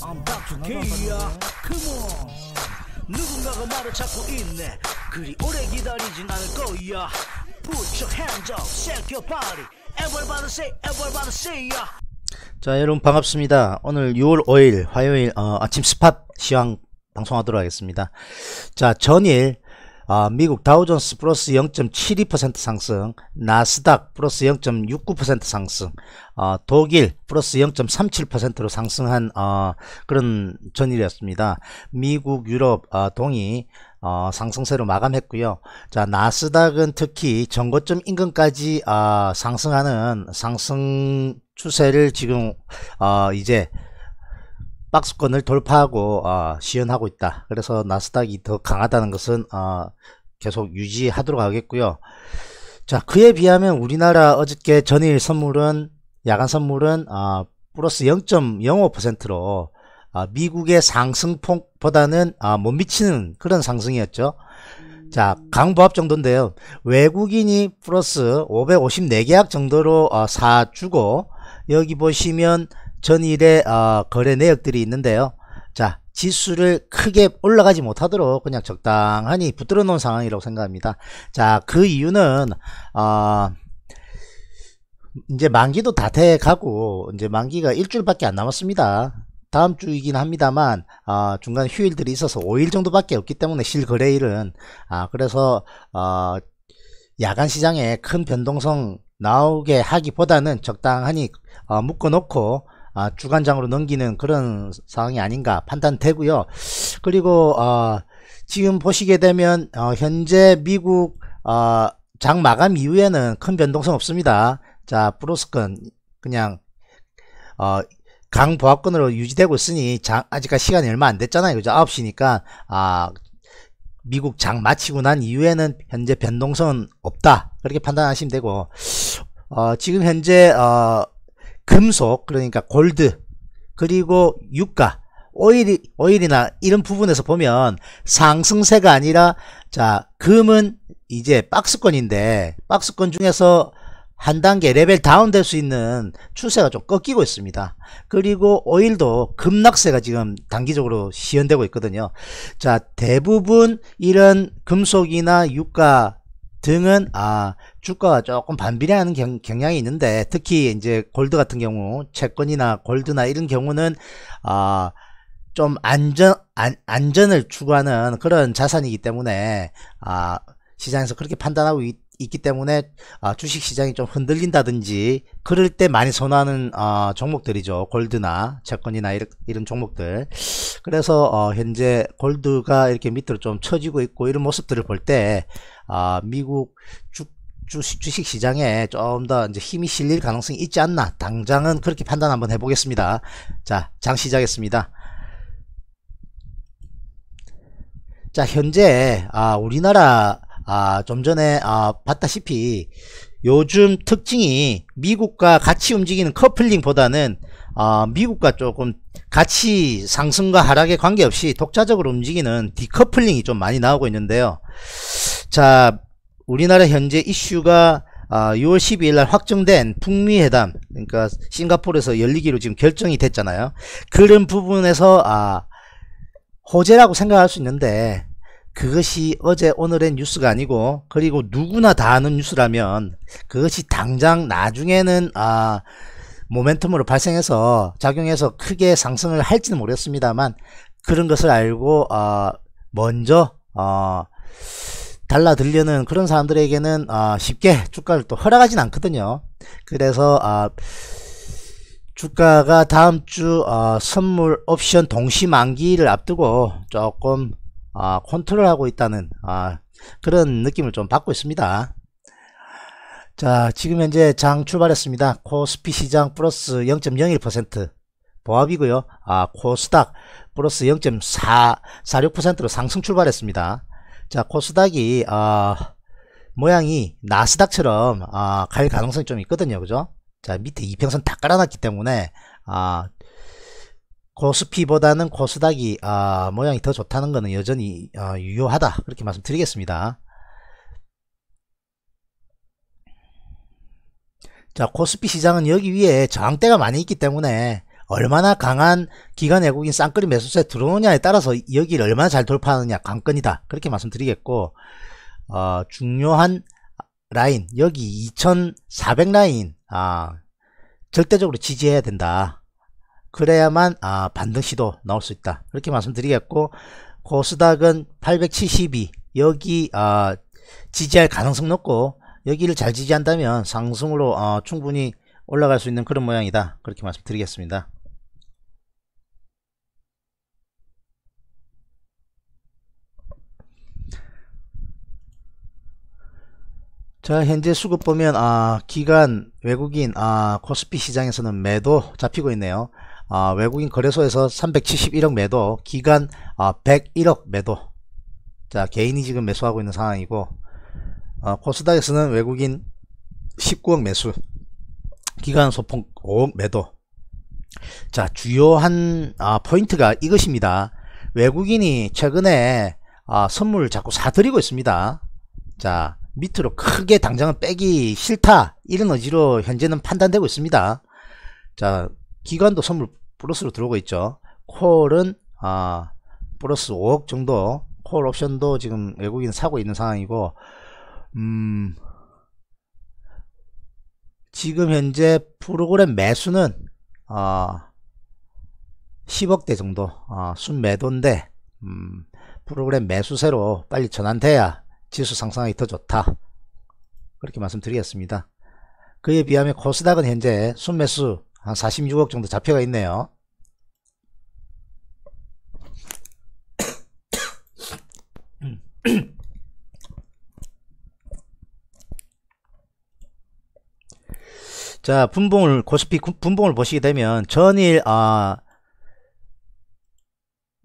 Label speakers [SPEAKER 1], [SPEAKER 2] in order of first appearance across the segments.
[SPEAKER 1] I'm back to K야 Come on 누군가가 나를 찾고 있네 그리 오래 기다리진 않을 거야 Put your hands up, shake your body Everybody say, everybody say ya 자 여러분 반갑습니다 오늘 6월 5일 화요일 어, 아침 스팟 시황 방송하도록 하겠습니다 자 전일 아, 미국 다우존스 플러스 0.72% 상승, 나스닥 플러스 0.69% 상승, 어, 독일 플러스 0.37%로 상승한 어, 그런 전일이었습니다. 미국, 유럽, 어, 동이 어, 상승세로 마감했고요. 자 나스닥은 특히 전고점 인근까지 어, 상승하는 상승 추세를 지금 어, 이제 박스권을 돌파하고 어, 시연하고 있다. 그래서 나스닥이 더 강하다는 것은 어, 계속 유지하도록 하겠고요. 자 그에 비하면 우리나라 어저께 전일 선물은 야간 선물은 어, 플러스 0.05%로 어, 미국의 상승폭보다는 어, 못 미치는 그런 상승이었죠. 자 강보합 정도인데요. 외국인이 플러스 554계약 정도로 어, 사주고 여기 보시면 전일에 어, 거래 내역들이 있는데요. 자 지수를 크게 올라가지 못하도록 그냥 적당하니 붙들어 놓은 상황이라고 생각합니다. 자그 이유는 어, 이제 만기도 다 돼 가고 이제 만기가 일주일밖에 안 남았습니다. 다음 주이긴 합니다만 아, 중간 휴일들이 있어서 5일 정도밖에 없기 때문에 실거래일은 아 그래서 아, 야간 시장에 큰 변동성 나오게 하기보다는 적당하니 어, 묶어놓고 아, 주간장으로 넘기는 그런 상황이 아닌가 판단되고요. 그리고 어, 지금 보시게 되면 어, 현재 미국 어, 장 마감 이후에는 큰 변동성 없습니다. 자 브로스건 그냥 어, 강 보합권으로 유지되고 있으니 장, 아직까지 시간이 얼마 안 됐잖아요. 그죠? 9시니까 아 미국 장 마치고 난 이후에는 현재 변동성은 없다. 그렇게 판단하시면 되고 어, 지금 현재 어, 금속 그러니까 골드 그리고 유가 오일이, 오일이나 이런 부분에서 보면 상승세가 아니라 자 금은 이제 박스권인데 박스권 중에서 한 단계 레벨 다운 될 수 있는 추세가 좀 꺾이고 있습니다 그리고 오일도 급락세가 지금 단기적으로 시연되고 있거든요 자 대부분 이런 금속이나 유가 등은 아 주가가 조금 반비례하는 경, 경향이 있는데 특히 이제 골드 같은 경우 채권이나 골드나 이런 경우는 아 좀 안전 안, 안전을 추구하는 그런 자산이기 때문에 아 시장에서 그렇게 판단하고 있, 기 때문에 아, 주식 시장이 좀 흔들린다든지 그럴 때 많이 선호하는 아, 종목들이죠 골드나 채권이나 이런, 이런 종목들 그래서 어, 현재 골드가 이렇게 밑으로 좀 처지고 있고 이런 모습들을 볼 때 아, 미국 주 주식, 주식 시장에 좀더 이제 힘이 실릴 가능성이 있지 않나. 당장은 그렇게 판단 한번 해보겠습니다. 자, 장 시작했습니다. 자, 현재, 아, 우리나라, 아, 좀 전에, 아, 봤다시피 요즘 특징이 미국과 같이 움직이는 커플링보다는 아, 미국과 조금 같이 상승과 하락에 관계없이 독자적으로 움직이는 디커플링이 좀 많이 나오고 있는데요. 자, 우리나라 현재 이슈가 어, 6월 12일 날 확정된 북미 회담, 그러니까 싱가포르에서 열리기로 지금 결정이 됐잖아요. 그런 부분에서 아, 호재라고 생각할 수 있는데 그것이 어제 오늘의 뉴스가 아니고 그리고 누구나 다 아는 뉴스라면 그것이 당장 나중에는 아 모멘텀으로 발생해서 작용해서 크게 상승을 할지는 모르겠습니다만 그런 것을 알고 어, 먼저 어, 달라들려는 그런 사람들에게는 아, 쉽게 주가를 또 허락하진 않거든요. 그래서 아, 주가가 다음 주 아, 선물 옵션 동시 만기를 앞두고 조금 아, 컨트롤하고 있다는 아, 그런 느낌을 좀 받고 있습니다. 자 지금 현재 장 출발했습니다. 코스피 시장 플러스 0.01% 보합이고요. 아, 코스닥 플러스 0.46%로 상승 출발했습니다. 자 코스닥이 아 모양이 나스닥처럼 아, 갈 가능성이 좀 있거든요 그죠 자 밑에 이평선 다 깔아놨기 때문에 아 코스피보다는 코스닥이 아, 모양이 더 좋다는 것은 여전히 아, 유효하다 그렇게 말씀드리겠습니다 자 코스피 시장은 여기 위에 저항대가 많이 있기 때문에 얼마나 강한 기관 외국인 쌍끌이 매수세 들어오냐에 느 따라서 여기를 얼마나 잘 돌파하느냐 관건이다 그렇게 말씀드리겠고 어, 중요한 라인 여기 2400 라인 아, 절대적으로 지지해야 된다 그래야만 아, 반등 시도 나올 수 있다 그렇게 말씀드리겠고 코스닥은872 여기 아, 지지할 가능성 높고 여기를 잘 지지한다면 상승으로 어, 충분히 올라갈 수 있는 그런 모양이다 그렇게 말씀드리겠습니다 자 현재 수급 보면 아 기간 외국인 아 코스피 시장에서는 매도 잡히고 있네요 아 외국인 거래소에서 371억 매도 기간 아 101억 매도 자 개인이 지금 매수하고 있는 상황이고 아, 코스닥에서는 외국인 19억 매수 기간 소폭 5억 매도 자 주요한 아, 포인트가 이것입니다 외국인이 최근에 아, 선물 자꾸 사들이고 있습니다 자 밑으로 크게 당장은 빼기 싫다 이런 의지로 현재는 판단되고 있습니다 자 기관도 선물 플러스로 들어오고 있죠 콜은 아 플러스 5억 정도 콜 옵션도 지금 외국인 사고 있는 상황이고 음 지금 현재 프로그램 매수는 아 10억대 정도 아 순매도인데 음 프로그램 매수세로 빨리 전환돼야 지수 상승하기 더 좋다. 그렇게 말씀드리겠습니다. 그에 비하면 코스닥은 현재 순매수 한 46억 정도 잡혀가 있네요. 자 분봉을 코스피 분봉을 보시게 되면 전일 아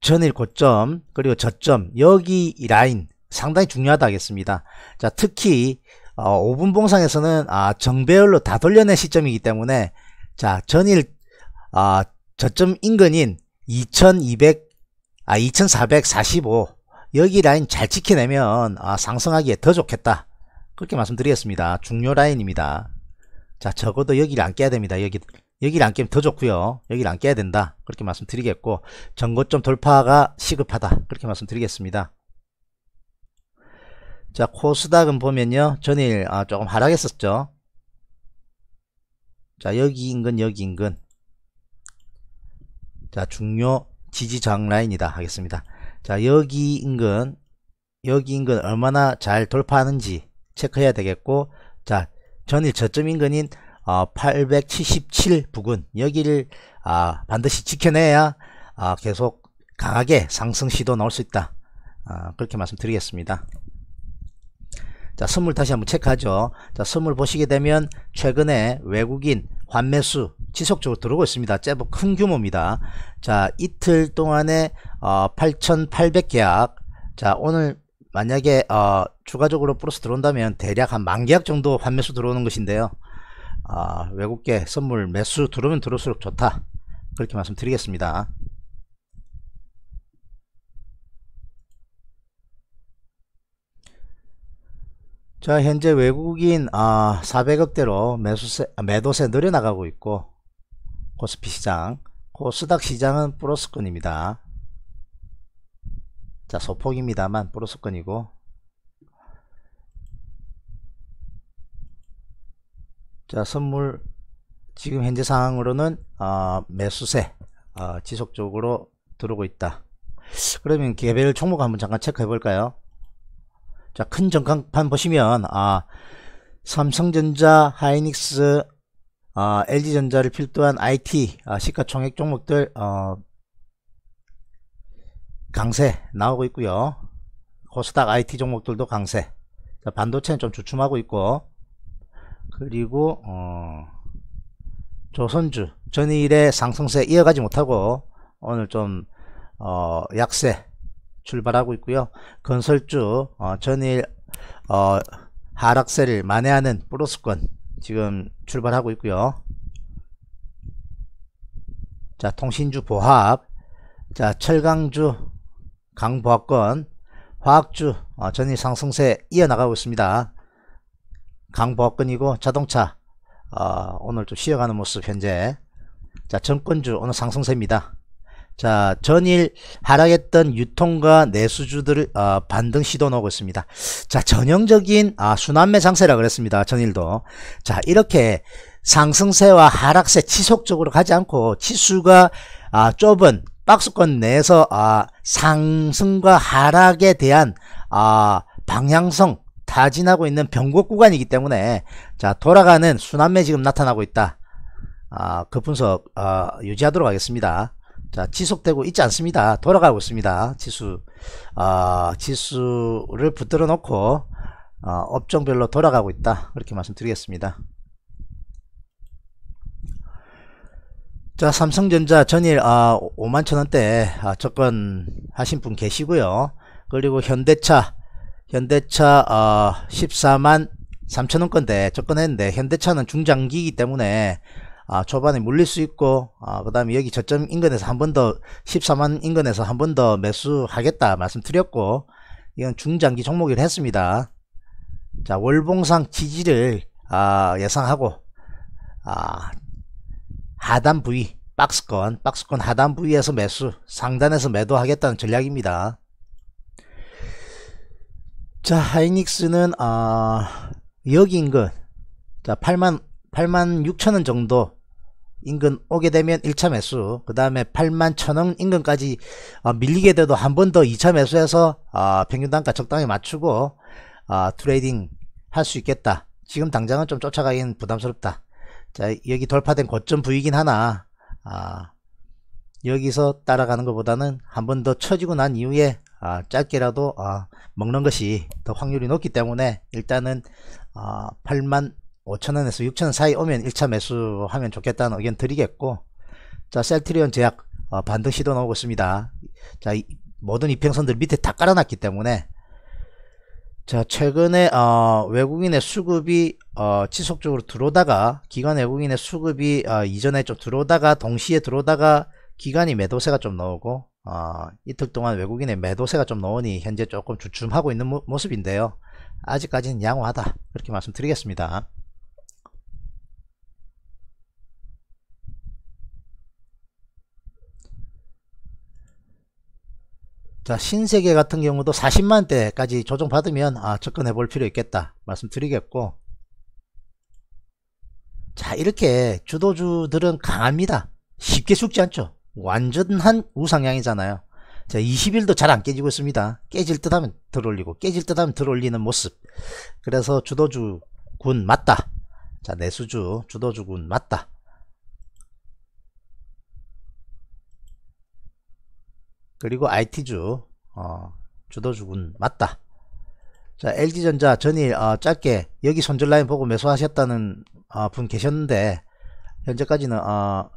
[SPEAKER 1] 전일 고점 그리고 저점 여기 이 라인 상당히 중요하다겠습니다. 하 자, 특히 어, 5분 봉상에서는 아, 정배열로 다 돌려낸 시점이기 때문에 자 전일 아, 저점 인근인 2200, 아, 2445 여기 라인 잘 지켜내면 아, 상승하기에 더 좋겠다. 그렇게 말씀드리겠습니다. 중요 라인입니다. 자 적어도 여기를 안 깨야 됩니다. 여기 여기를 안 깨면 더 좋고요. 여기를 안 깨야 된다. 그렇게 말씀드리겠고 전고점 돌파가 시급하다. 그렇게 말씀드리겠습니다. 자 코스닥은 보면요 전일 아, 조금 하락했었죠 자 여기 인근 여기 인근 자 중요 지지장 라인이다 하겠습니다 자 여기 인근 여기 인근 얼마나 잘 돌파하는지 체크해야 되겠고 자 전일 저점 인근인 어, 877 부근 여기를 아, 반드시 지켜내야 아, 계속 강하게 상승 시도 나올 수 있다 아, 그렇게 말씀드리겠습니다 자, 선물 다시 한번 체크하죠. 자, 선물 보시게 되면 최근에 외국인 환매수 지속적으로 들어오고 있습니다. 제법 큰 규모입니다. 자, 이틀 동안에 어, 8,800계약. 자, 오늘 만약에 어, 추가적으로 플러스 들어온다면 대략 한 만 계약 정도 환매수 들어오는 것인데요. 어, 외국계 선물 매수 들어오면 들어올수록 좋다. 그렇게 말씀드리겠습니다. 자 현재 외국인 아, 400억대로 매수세, 아, 매도세 늘어나가고 있고 코스피 시장 코스닥 시장은 플러스권입니다 자 소폭입니다만 플러스권이고 자 선물 지금 현재 상황으로는 어, 매수세 어, 지속적으로 들어오고 있다 그러면 개별 종목 한번 잠깐 체크해 볼까요 자, 큰 전광판 보시면, 아, 삼성전자, 하이닉스, 아, LG전자를 필두한 IT, 아, 시가총액 종목들, 어, 강세 나오고 있고요 코스닥 IT 종목들도 강세. 자, 반도체는 좀 주춤하고 있고, 그리고, 어, 조선주, 전일의 상승세 이어가지 못하고, 오늘 좀, 어, 약세, 출발하고 있고요. 건설주 어, 전일 어, 하락세를 만회하는 플러스권 지금 출발하고 있고요. 자 통신주 보합 자 철강주 강보합권 화학주 어, 전일 상승세 이어나가고 있습니다. 강보합권이고 자동차 오늘 좀 쉬어가는 모습 현재 자 정권주 오늘 상승세입니다. 자 전일 하락했던 유통과 내수주들을 어, 반등 시도 넣고 있습니다 자 전형적인 아, 순환매 장세라 그랬습니다 전일도 자 이렇게 상승세와 하락세 지속적으로 가지 않고 지수가 아, 좁은 박스권 내에서 아, 상승과 하락에 대한 아, 방향성 다진하고 있는 변곡 구간이기 때문에 자 돌아가는 순환매 지금 나타나고 있다 아, 그 분석 아, 유지하도록 하겠습니다 자, 지속되고 있지 않습니다. 돌아가고 있습니다. 지수, 아, 지수를 붙들어 놓고, 어, 업종별로 돌아가고 있다. 그렇게 말씀드리겠습니다. 자, 삼성전자 전일, 아, 5만천원대 아, 접근하신 분 계시고요. 그리고 현대차, 현대차, 어, 아, 14만 3천원건데 접근했는데, 현대차는 중장기이기 때문에, 아, 초반에 물릴 수 있고 아, 그 다음에 여기 저점 인근에서 한 번 더 14만 인근에서 한 번 더 매수하겠다 말씀드렸고 이건 중장기 종목이라 했습니다 자 월봉상 지지를 아, 예상하고 아, 하단 부위 박스권 박스권 하단 부위에서 매수 상단에서 매도하겠다는 전략입니다 자 하이닉스는 아, 여기 인근 자 8만 8만 6천원 정도 인근 오게 되면 1차 매수 그 다음에 8만 천원 인근까지 어, 밀리게 돼도 한 번 더 2차 매수해서 어, 평균 단가 적당히 맞추고 어, 트레이딩 할 수 있겠다 지금 당장은 좀 쫓아가긴 부담스럽다 자 여기 돌파된 고점 부위긴 하나 아, 여기서 따라가는 것보다는 한 번 더 쳐지고 난 이후에 아, 짧게라도 아, 먹는 것이 더 확률이 높기 때문에 일단은 아, 8만 5천원에서 6천원 사이 오면 1차 매수하면 좋겠다는 의견 드리겠고 자 셀트리온 제약 어, 반등 시도 나오고 있습니다 자 이, 모든 이평선들 밑에 다 깔아놨기 때문에 자 최근에 어, 외국인의 수급이 어, 지속적으로 들어오다가 기관 외국인의 수급이 어, 이전에 좀 들어오다가 동시에 들어오다가 기간이 매도세가 좀 나오고 어, 이틀 동안 외국인의 매도세가 좀 나오니 현재 조금 주춤하고 있는 모, 모습인데요 아직까지는 양호하다 그렇게 말씀드리겠습니다 자 신세계 같은 경우도 40만대까지 조정받으면 아 접근해 볼 필요 있겠다 말씀드리겠고 자 이렇게 주도주들은 강합니다 쉽게 죽지 않죠 완전한 우상향이잖아요 자 20일도 잘 안 깨지고 있습니다 깨질 듯 하면 들어올리고 깨질 듯 하면 들어올리는 모습 그래서 주도주군 맞다 자 내수주 주도주군 맞다 그리고 IT주 어, 주도주군 맞다 자 LG전자 전일 어, 짧게 여기 손절라인 보고 매수하셨다는 어, 분 계셨는데 현재까지는 어,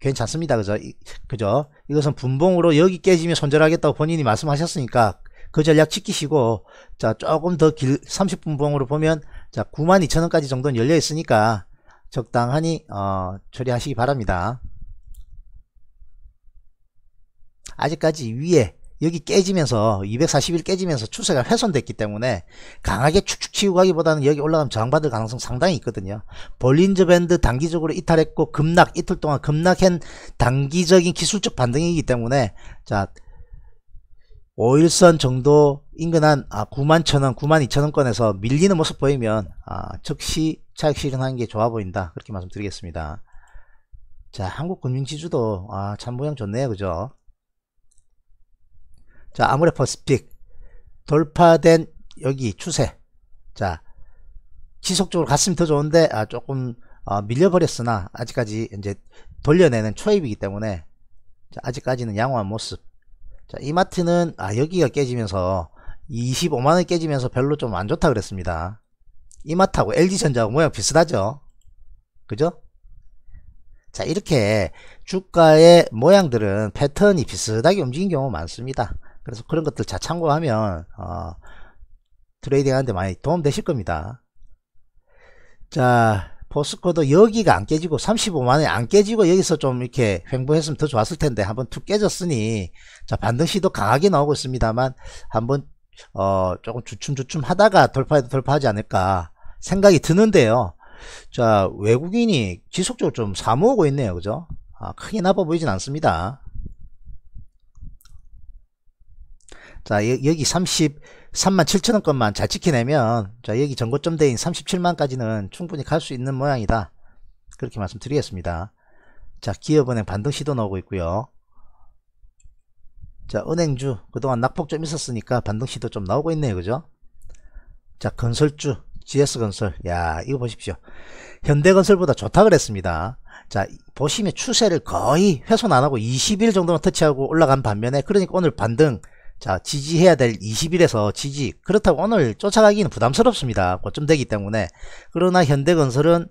[SPEAKER 1] 괜찮습니다 그죠 이, 그죠 이것은 분봉으로 여기 깨지면 손절하겠다고 본인이 말씀하셨으니까 그 전략 지키시고 자 조금 더 길 30분봉으로 보면 자 92,000원까지 정도는 열려 있으니까 적당하니 어, 처리하시기 바랍니다 아직까지 위에 여기 깨지면서 241 깨지면서 추세가 훼손됐기 때문에 강하게 축축 치고 가기보다는 여기 올라가면 저항받을 가능성 상당히 있거든요 볼린저 밴드 단기적으로 이탈했고 급락 이틀 동안 급락한 단기적인 기술적 반등이기 때문에 자 5일선 정도 인근한 아, 9만천원 9만2천원권에서 밀리는 모습 보이면 아, 즉시 차익 실현하는 게 좋아 보인다 그렇게 말씀드리겠습니다 자 한국금융지주도 아, 참모양 좋네요 그죠 자, 아무래퍼 스픽. 돌파된 여기 추세. 자, 지속적으로 갔으면 더 좋은데, 아, 조금, 어, 밀려버렸으나, 아직까지 이제 돌려내는 초입이기 때문에, 자, 아직까지는 양호한 모습. 자, 이마트는, 아, 여기가 깨지면서, 25만원 깨지면서 별로 좀 안 좋다 그랬습니다. 이마트하고 LG전자하고 모양 비슷하죠? 그죠? 자 이렇게 주가의 모양들은 패턴이 비슷하게 움직인 경우가 많습니다. 그래서 그런 것들 잘 참고하면 어, 트레이딩 하는데 많이 도움 되실 겁니다 자 포스코도 여기가 안 깨지고 35만원이 안 깨지고 여기서 좀 이렇게 횡보했으면 더 좋았을 텐데 한번 툭 깨졌으니 자 반등 시도 강하게 나오고 있습니다만 한번 어 조금 주춤주춤 하다가 돌파해도 돌파하지 않을까 생각이 드는데요 자 외국인이 지속적으로 좀 사모으고 있네요 그죠 아, 크게 나빠 보이진 않습니다 자 여, 기 33만 7천원권만 잘 지켜내면 자 여기 전고점대인 37만까지는 충분히 갈 수 있는 모양이다 그렇게 말씀드리겠습니다 자 기업은행 반등 시도 나오고 있고요 자 은행주 그동안 낙폭 좀 있었으니까 반등 시도 좀 나오고 있네요 그죠 자 건설주 GS건설 야 이거 보십시오 현대건설보다 좋다 그랬습니다 자 보시면 추세를 거의 훼손 안하고 20일 정도만 터치하고 올라간 반면에 그러니까 오늘 반등 자 지지해야 될 20일에서 지지 그렇다고 오늘 쫓아가기는 부담스럽습니다 고점 되기 때문에 그러나 현대건설은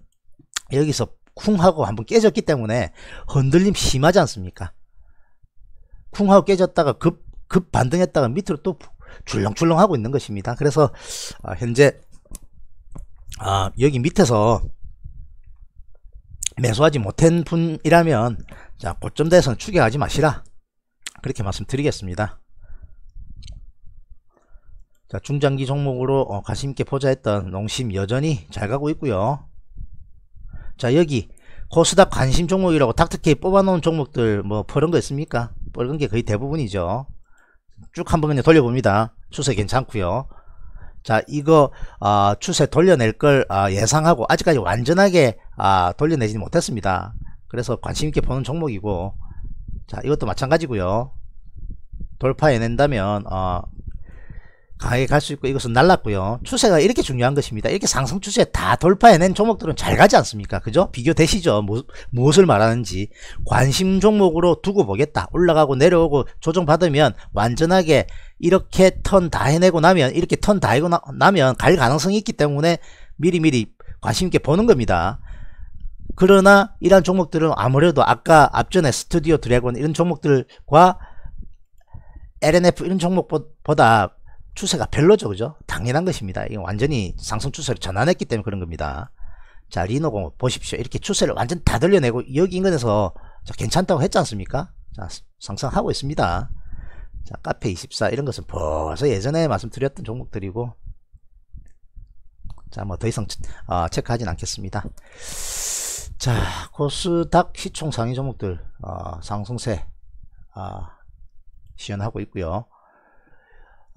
[SPEAKER 1] 여기서 쿵 하고 한번 깨졌기 때문에 흔들림 심하지 않습니까 쿵 하고 깨졌다가 급, 급 반등했다가 밑으로 또출렁출렁 하고 있는 것입니다 그래서 아, 현재 아, 여기 밑에서 매수하지 못한 분이라면 자 고점대에서는 추격하지 마시라 그렇게 말씀드리겠습니다 자, 중장기 종목으로 어, 가심 있게 포자했던 농심 여전히 잘 가고 있고요. 자, 여기 코스닥 관심 종목이라고 탁터히 뽑아놓은 종목들 뭐 푸른 거 있습니까? 푸른 게 거의 대부분이죠. 쭉 한 번 그냥 돌려봅니다. 추세 괜찮고요. 자, 이거 어, 추세 돌려낼 걸 어, 예상하고 아직까지 완전하게 어, 돌려내지는 못했습니다. 그래서 관심 있게 보는 종목이고 자, 이것도 마찬가지고요. 돌파해낸다면 어, 강하게 갈 수 있고 이것은 날랐고요. 추세가 이렇게 중요한 것입니다. 이렇게 상승 추세 다 돌파해낸 종목들은 잘 가지 않습니까? 그죠? 비교되시죠? 뭐, 무엇을 말하는지 관심 종목으로 두고 보겠다. 올라가고 내려오고 조정받으면 완전하게 이렇게 턴 다 해내고 나면 이렇게 턴 다 해고 나면 갈 가능성이 있기 때문에 미리미리 관심 있게 보는 겁니다. 그러나 이러한 종목들은 아무래도 아까 앞전에 스튜디오 드래곤 이런 종목들과 LNF 이런 종목보다 추세가 별로죠 그죠 당연한 것입니다 이게 완전히 상승 추세로 전환했기 때문에 그런 겁니다 자 리노공 보십시오 이렇게 추세를 완전 다 돌려내고 여기 인근에서 자, 괜찮다고 했지 않습니까 자 상승하고 있습니다 자 카페 24 이런 것은 벌써 예전에 말씀드렸던 종목들이고 자뭐 더 이상 어, 체크하진 않겠습니다 자 코스닥 시총 상위 종목들 어, 상승세 어, 시연하고 있고요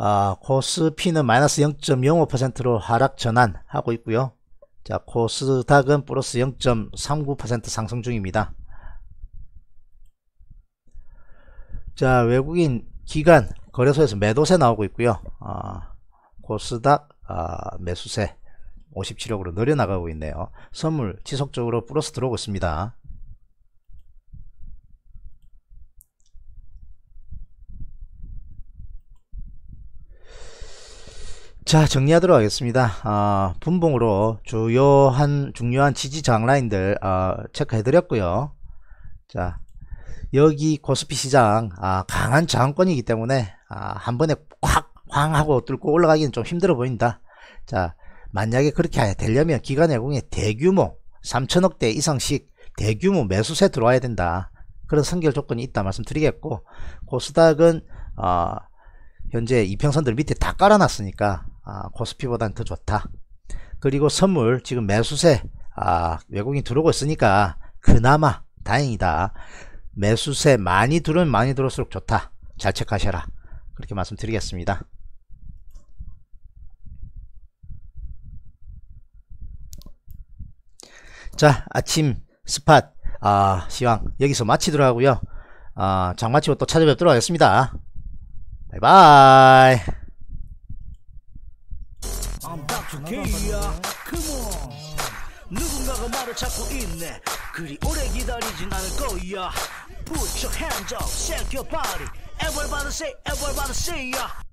[SPEAKER 1] 아, 코스피는 마이너스 0.05%로 하락 전환하고 있고요. 자, 코스닥은 플러스 0.39% 상승 중입니다. 자, 외국인 기간 거래소에서 매도세 나오고 있고요. 아, 코스닥 아, 매수세 57억으로 늘어나가고 있네요. 선물 지속적으로 플러스 들어오고 있습니다. 자 정리하도록 하겠습니다 아, 분봉으로 주요한 중요한 지지저항 라인들 아, 체크해 드렸고요 자 여기 코스피 시장 아, 강한 저항권이기 때문에 아, 한 번에 콱황 하고 뚫고 올라가기는 좀 힘들어 보인다 자 만약에 그렇게 되려면 기관 외국인 대규모 3천억대 이상씩 대규모 매수세 들어와야 된다 그런 선결 조건이 있다 말씀드리겠고 코스닥은 아, 현재 이평선들 밑에 다 깔아놨으니까 아, 코스피보단 더 좋다. 그리고 선물 지금 매수세 아, 외국인 들어오고 있으니까 그나마 다행이다. 매수세 많이 들면 많이 들어올수록 좋다. 잘 체크하셔라. 그렇게 말씀드리겠습니다. 자 아침 스팟 아, 시황 여기서 마치도록 하고요. 아, 장마치고 또 찾아뵙도록 하겠습니다. 바이바이 좋게야 컴온 누군가가 말을 찾고 있네 그리 오래 기다리진 않을 거야 Put your hands up, shake your body Everybody say, everybody say yeah